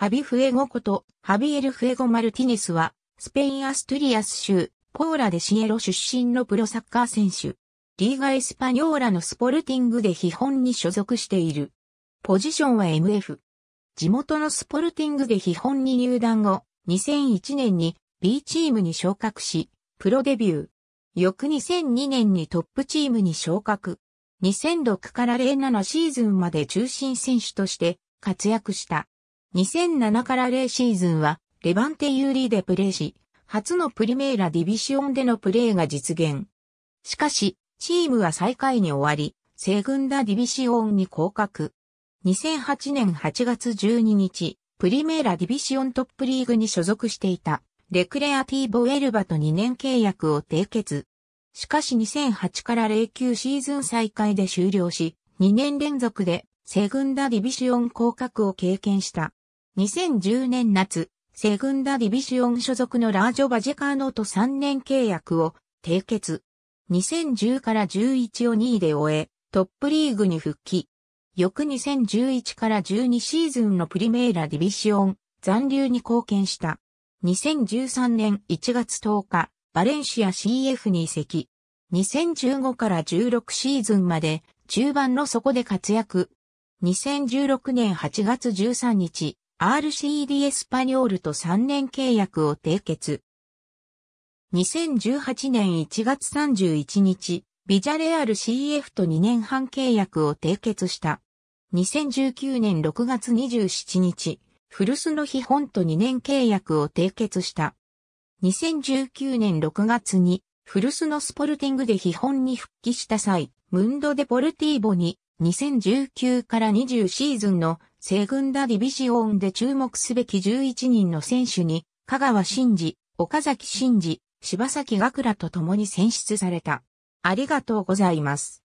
ハビフエゴこと、ハビエル・フエゴ・マルティネスは、スペイン・アストゥリアス州、ポーラでシエロ出身のプロサッカー選手。リーガ・エスパニョーラのスポルティングで基本に所属している。ポジションは MF。地元のスポルティングで基本に入団後、2001年に B チームに昇格し、プロデビュー。翌2002年にトップチームに昇格。2006から07シーズンまで中心選手として活躍した。2007から0シーズンは、レバンテ有利でプレーし、初のプリメーラディビシオンでのプレーが実現。しかし、チームは最下位に終わり、セグンダディビシオンに降格。2008年8月12日、プリメーラディビシオントップリーグに所属していた、レクレアティーボ・エルバと2年契約を締結。しかし2008から09シーズン再開で終了し、2年連続でセグンダディビシオン降格を経験した。2010年夏、セグンダディビシオン所属のラージョ・バジェカーノと3年契約を締結。2010から11を2位で終え、トップリーグに復帰。翌2011から12シーズンのプリメーラディビシオン残留に貢献した。2013年1月10日、バレンシア CF に移籍。2015から16シーズンまで中盤の底で活躍。2016年8月13日、RCD エスパニョールと3年契約を締結。2018年1月31日、ビジャレアル CF と2年半契約を締結した。2019年6月27日、古巣の日本と2年契約を締結した。2019年6月に、古巣のスポルティングで日本に復帰した際、ムンド・デ・ポルティーボに2019から20シーズンの西軍ダディビジオンで注目すべき11人の選手に、香川真司、岡崎真司、柴崎学らと共に選出された。ありがとうございます。